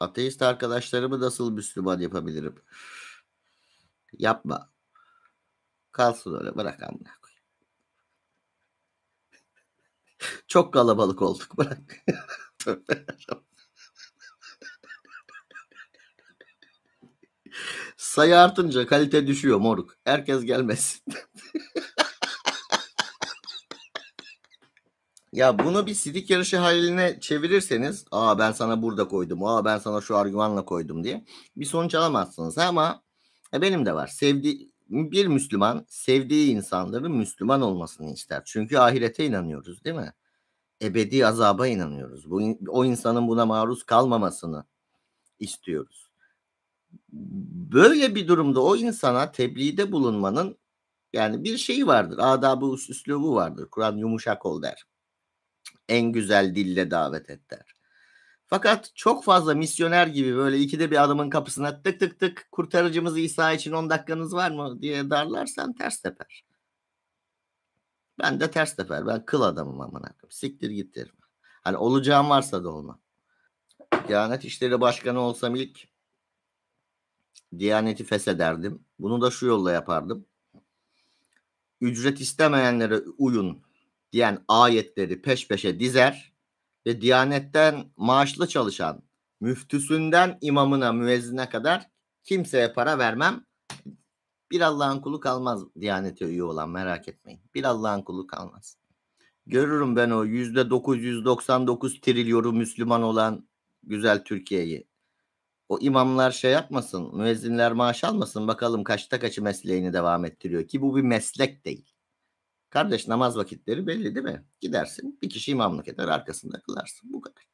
Ateist arkadaşlarımı nasıl Müslüman yapabilirim? Yapma. Kalsın öyle bırak amına Çok kalabalık olduk bırak. Sayı artınca kalite düşüyor moruk. Herkes gelmesin. Ya bunu bir sidik yarışı haline çevirirseniz aa ben sana burada koydum, aa ben sana şu argümanla koydum diye bir sonuç alamazsınız. Ama e, benim de var. Sevdi bir Müslüman sevdiği insanların Müslüman olmasını ister. Çünkü ahirete inanıyoruz değil mi? Ebedi azaba inanıyoruz. Bu, o insanın buna maruz kalmamasını istiyoruz. Böyle bir durumda o insana tebliğde bulunmanın yani bir şeyi vardır. Adabı, üslubu vardır. Kur'an yumuşak ol der en güzel dille davet et Fakat çok fazla misyoner gibi böyle ikide bir adamın kapısına tık tık tık kurtarıcımız İsa için 10 dakikanız var mı diye darlarsan ters teper. Ben de ters teper. Ben kıl adamım aman akım. Siktir git derim. Hani olacağım varsa da olma. Diyanet İşleri Başkanı olsam ilk Diyaneti feshederdim. Bunu da şu yolla yapardım. Ücret istemeyenlere uyun diyen ayetleri peş peşe dizer ve Diyanet'ten maaşlı çalışan müftüsünden imamına müezzine kadar kimseye para vermem. Bir Allah'ın kulu kalmaz Diyanet'e üye olan merak etmeyin. Bir Allah'ın kulu kalmaz. Görürüm ben o yüzde 999 trilyonu Müslüman olan güzel Türkiye'yi. O imamlar şey yapmasın, müezzinler maaş almasın bakalım kaçta kaçı mesleğini devam ettiriyor ki bu bir meslek değil. Kardeş namaz vakitleri belli değil mi? Gidersin bir kişi imamlık eder arkasında kılarsın bu kadar.